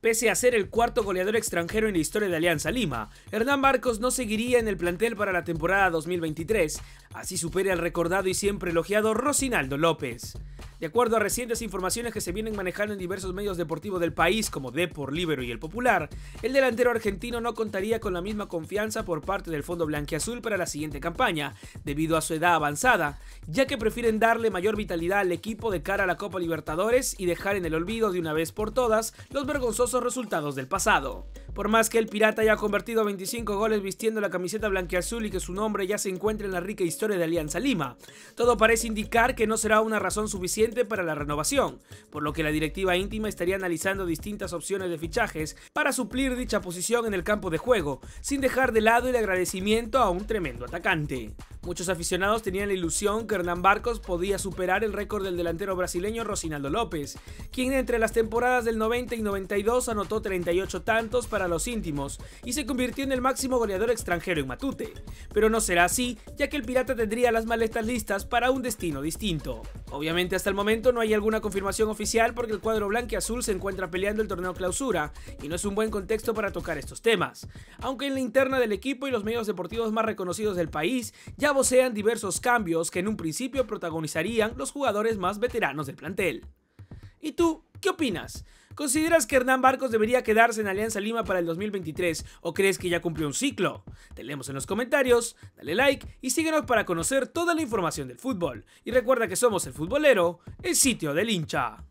Pese a ser el cuarto goleador extranjero en la historia de Alianza Lima, Hernán Marcos no seguiría en el plantel para la temporada 2023, así supera al recordado y siempre elogiado Rosinaldo López. De acuerdo a recientes informaciones que se vienen manejando en diversos medios deportivos del país, como Depor, Libero y El Popular, el delantero argentino no contaría con la misma confianza por parte del Fondo Blanquiazul para la siguiente campaña, debido a su edad avanzada, ya que prefieren darle mayor vitalidad al equipo de cara a la Copa Libertadores y dejar en el olvido de una vez por todas los vergonzosos resultados del pasado. Por más que el Pirata haya convertido 25 goles vistiendo la camiseta blanqueazul y que su nombre ya se encuentre en la rica historia de Alianza Lima, todo parece indicar que no será una razón suficiente para la renovación, por lo que la directiva íntima estaría analizando distintas opciones de fichajes para suplir dicha posición en el campo de juego, sin dejar de lado el agradecimiento a un tremendo atacante. Muchos aficionados tenían la ilusión que Hernán Barcos podía superar el récord del delantero brasileño Rosinaldo López, quien entre las temporadas del 90 y 92 anotó 38 tantos para los íntimos y se convirtió en el máximo goleador extranjero en Matute. Pero no será así, ya que el pirata tendría las maletas listas para un destino distinto. Obviamente hasta el momento no hay alguna confirmación oficial porque el cuadro blanco y azul se encuentra peleando el torneo clausura y no es un buen contexto para tocar estos temas. Aunque en la interna del equipo y los medios deportivos más reconocidos del país ya vocean diversos cambios que en un principio protagonizarían los jugadores más veteranos del plantel. ¿Y tú qué opinas? ¿Consideras que Hernán Barcos debería quedarse en Alianza Lima para el 2023 o crees que ya cumplió un ciclo? Te leemos en los comentarios, dale like y síguenos para conocer toda la información del fútbol. Y recuerda que somos el futbolero, el sitio del hincha.